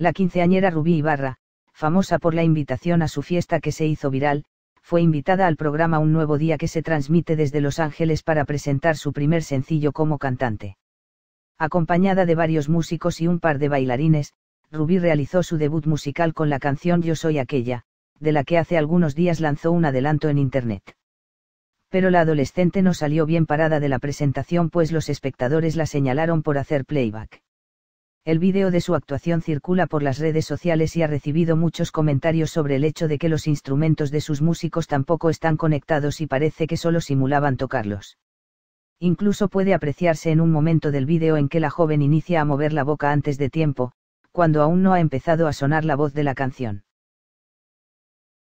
La quinceañera Rubí Ibarra, famosa por la invitación a su fiesta que se hizo viral, fue invitada al programa Un Nuevo Día que se transmite desde Los Ángeles para presentar su primer sencillo como cantante. Acompañada de varios músicos y un par de bailarines, Rubí realizó su debut musical con la canción Yo Soy Aquella, de la que hace algunos días lanzó un adelanto en Internet. Pero la adolescente no salió bien parada de la presentación pues los espectadores la señalaron por hacer playback. El vídeo de su actuación circula por las redes sociales y ha recibido muchos comentarios sobre el hecho de que los instrumentos de sus músicos tampoco están conectados y parece que solo simulaban tocarlos. Incluso puede apreciarse en un momento del vídeo en que la joven inicia a mover la boca antes de tiempo, cuando aún no ha empezado a sonar la voz de la canción.